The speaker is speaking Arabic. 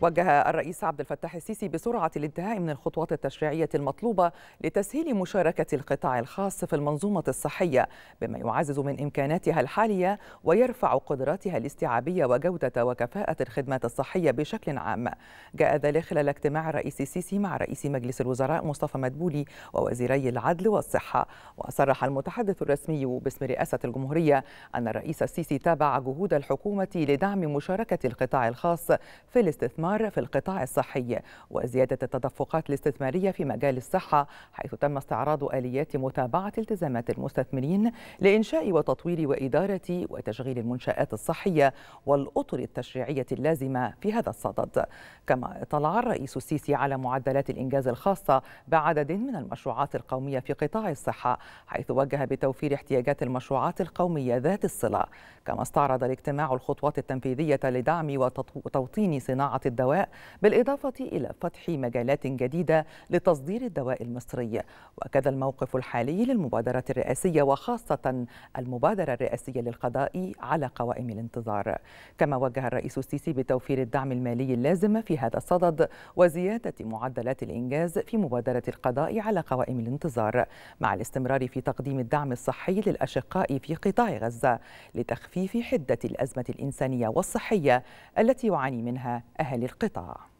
وجه الرئيس عبد الفتاح السيسي بسرعة الانتهاء من الخطوات التشريعية المطلوبة لتسهيل مشاركة القطاع الخاص في المنظومة الصحية بما يعزز من إمكاناتها الحالية ويرفع قدراتها الاستيعابية وجودة وكفاءة الخدمات الصحية بشكل عام جاء ذلك خلال اجتماع الرئيس السيسي مع رئيس مجلس الوزراء مصطفى مدبولي ووزيري العدل والصحة وصرح المتحدث الرسمي باسم رئاسة الجمهورية أن الرئيس السيسي تابع جهود الحكومة لدعم مشاركة القطاع الخاص في الاستثمار الاستثمار في القطاع الصحي وزيادة التدفقات الاستثمارية في مجال الصحة حيث تم استعراض آليات متابعة التزامات المستثمرين لإنشاء وتطوير وإدارة وتشغيل المنشآت الصحية والأطر التشريعية اللازمة في هذا الصدد كما اطلع الرئيس السيسي على معدلات الإنجاز الخاصة بعدد من المشروعات القومية في قطاع الصحة حيث وجه بتوفير احتياجات المشروعات القومية ذات الصلة كما استعرض الاجتماع الخطوات التنفيذية لدعم وتوطين صناعة الدواء بالإضافة إلى فتح مجالات جديدة لتصدير الدواء المصري وكذا الموقف الحالي للمبادرة الرئاسية وخاصة المبادرة الرئاسية للقضاء على قوائم الانتظار كما وجه الرئيس السيسي بتوفير الدعم المالي اللازم في هذا الصدد وزيادة معدلات الإنجاز في مبادرة القضاء على قوائم الانتظار مع الاستمرار في تقديم الدعم الصحي للأشقاء في قطاع غزة لتخفيف حدة الأزمة الإنسانية والصحية التي يعاني منها أهل القطاع